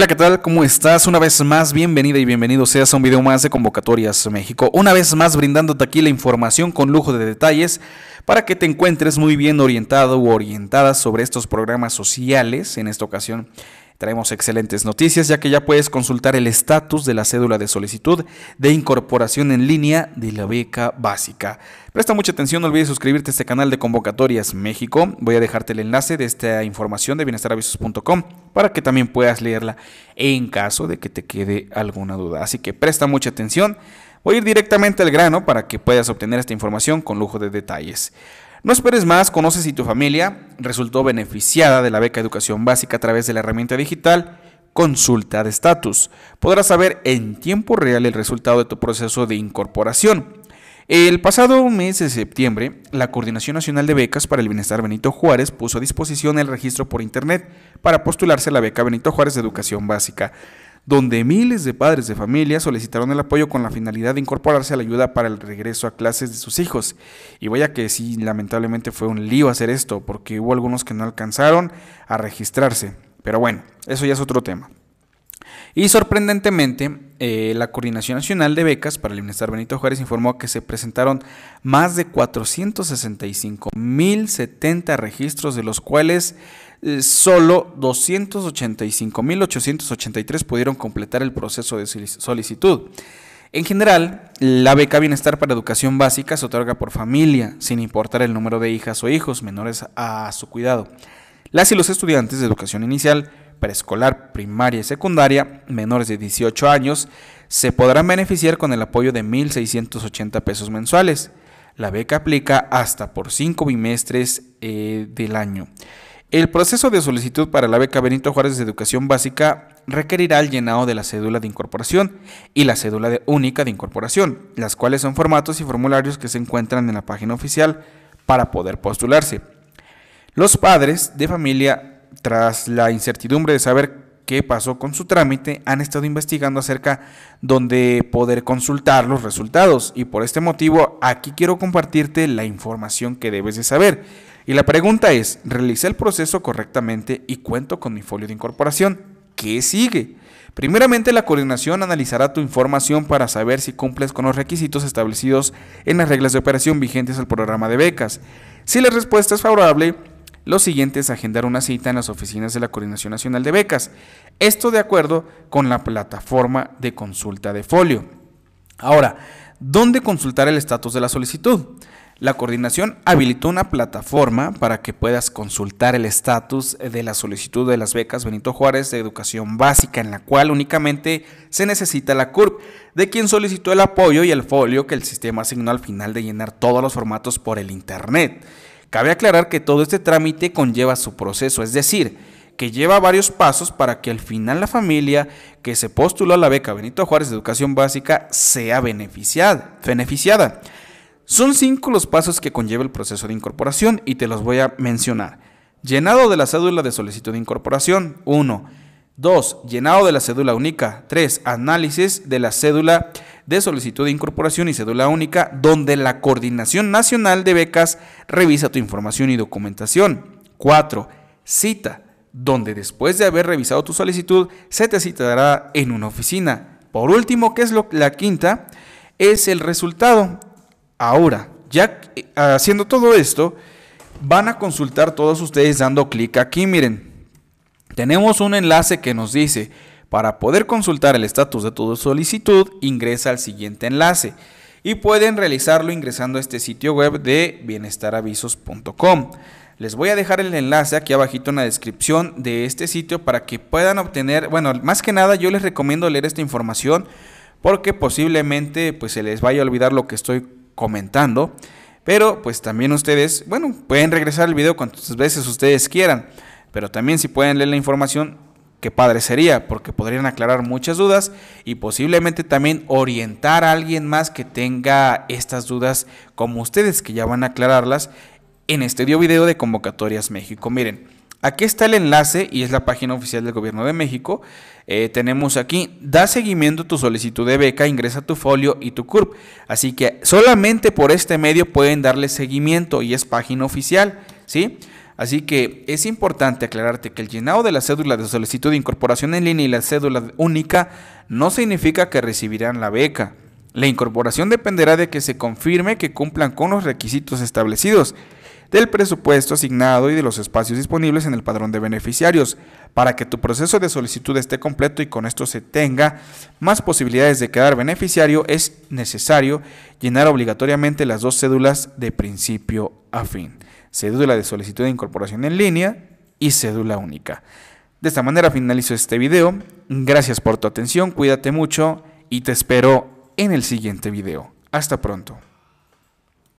Hola, ¿qué tal? ¿Cómo estás? Una vez más, bienvenida y bienvenido seas a un video más de Convocatorias México. Una vez más brindándote aquí la información con lujo de detalles para que te encuentres muy bien orientado o orientada sobre estos programas sociales, en esta ocasión Traemos excelentes noticias ya que ya puedes consultar el estatus de la cédula de solicitud de incorporación en línea de la beca básica. Presta mucha atención, no olvides suscribirte a este canal de Convocatorias México. Voy a dejarte el enlace de esta información de bienestaravisos.com para que también puedas leerla en caso de que te quede alguna duda. Así que presta mucha atención. Voy a ir directamente al grano para que puedas obtener esta información con lujo de detalles. No esperes más, conoces si tu familia resultó beneficiada de la beca educación básica a través de la herramienta digital Consulta de Estatus. Podrás saber en tiempo real el resultado de tu proceso de incorporación. El pasado mes de septiembre, la Coordinación Nacional de Becas para el Bienestar Benito Juárez puso a disposición el registro por Internet para postularse a la beca Benito Juárez de Educación Básica donde miles de padres de familia solicitaron el apoyo con la finalidad de incorporarse a la ayuda para el regreso a clases de sus hijos. Y vaya que sí, lamentablemente fue un lío hacer esto, porque hubo algunos que no alcanzaron a registrarse. Pero bueno, eso ya es otro tema. Y sorprendentemente, eh, la Coordinación Nacional de Becas para el Bienestar Benito Juárez informó que se presentaron más de 465.070 registros, de los cuales eh, solo 285.883 pudieron completar el proceso de solicitud. En general, la beca Bienestar para Educación Básica se otorga por familia, sin importar el número de hijas o hijos menores a su cuidado. Las y los estudiantes de educación inicial preescolar, primaria y secundaria, menores de 18 años, se podrán beneficiar con el apoyo de 1.680 pesos mensuales. La beca aplica hasta por cinco bimestres eh, del año. El proceso de solicitud para la beca Benito Juárez de Educación Básica requerirá el llenado de la cédula de incorporación y la cédula única de incorporación, las cuales son formatos y formularios que se encuentran en la página oficial para poder postularse. Los padres de familia tras la incertidumbre de saber qué pasó con su trámite, han estado investigando acerca dónde poder consultar los resultados. Y por este motivo, aquí quiero compartirte la información que debes de saber. Y la pregunta es, ¿realicé el proceso correctamente y cuento con mi folio de incorporación? ¿Qué sigue? Primeramente, la coordinación analizará tu información para saber si cumples con los requisitos establecidos en las reglas de operación vigentes al programa de becas. Si la respuesta es favorable, lo siguiente es agendar una cita en las oficinas de la Coordinación Nacional de Becas. Esto de acuerdo con la plataforma de consulta de folio. Ahora, ¿dónde consultar el estatus de la solicitud? La coordinación habilitó una plataforma para que puedas consultar el estatus de la solicitud de las becas Benito Juárez de educación básica, en la cual únicamente se necesita la CURP, de quien solicitó el apoyo y el folio que el sistema asignó al final de llenar todos los formatos por el Internet. Cabe aclarar que todo este trámite conlleva su proceso, es decir, que lleva varios pasos para que al final la familia que se postuló a la beca Benito Juárez de Educación Básica sea beneficiada. beneficiada. Son cinco los pasos que conlleva el proceso de incorporación y te los voy a mencionar. Llenado de la cédula de solicitud de incorporación, 1. 2. Llenado de la cédula única. 3. Análisis de la cédula de solicitud de incorporación y cédula única, donde la Coordinación Nacional de Becas revisa tu información y documentación. 4. Cita, donde después de haber revisado tu solicitud, se te citará en una oficina. Por último, que es lo, la quinta, es el resultado. Ahora, ya eh, haciendo todo esto, van a consultar todos ustedes dando clic aquí, miren. Tenemos un enlace que nos dice para poder consultar el estatus de tu solicitud, ingresa al siguiente enlace y pueden realizarlo ingresando a este sitio web de bienestaravisos.com. Les voy a dejar el enlace aquí abajito en la descripción de este sitio para que puedan obtener, bueno, más que nada yo les recomiendo leer esta información porque posiblemente pues se les vaya a olvidar lo que estoy comentando, pero pues también ustedes, bueno, pueden regresar el video cuantas veces ustedes quieran, pero también si pueden leer la información Qué padre sería, porque podrían aclarar muchas dudas y posiblemente también orientar a alguien más que tenga estas dudas como ustedes, que ya van a aclararlas en este video de Convocatorias México. Miren, aquí está el enlace y es la página oficial del Gobierno de México. Eh, tenemos aquí, da seguimiento a tu solicitud de beca, ingresa tu folio y tu CURP. Así que solamente por este medio pueden darle seguimiento y es página oficial, ¿sí? sí Así que es importante aclararte que el llenado de la cédula de solicitud de incorporación en línea y la cédula única no significa que recibirán la beca. La incorporación dependerá de que se confirme que cumplan con los requisitos establecidos del presupuesto asignado y de los espacios disponibles en el padrón de beneficiarios, para que tu proceso de solicitud esté completo y con esto se tenga más posibilidades de quedar beneficiario, es necesario llenar obligatoriamente las dos cédulas de principio a fin, cédula de solicitud de incorporación en línea y cédula única. De esta manera finalizo este video, gracias por tu atención, cuídate mucho y te espero en el siguiente video. Hasta pronto.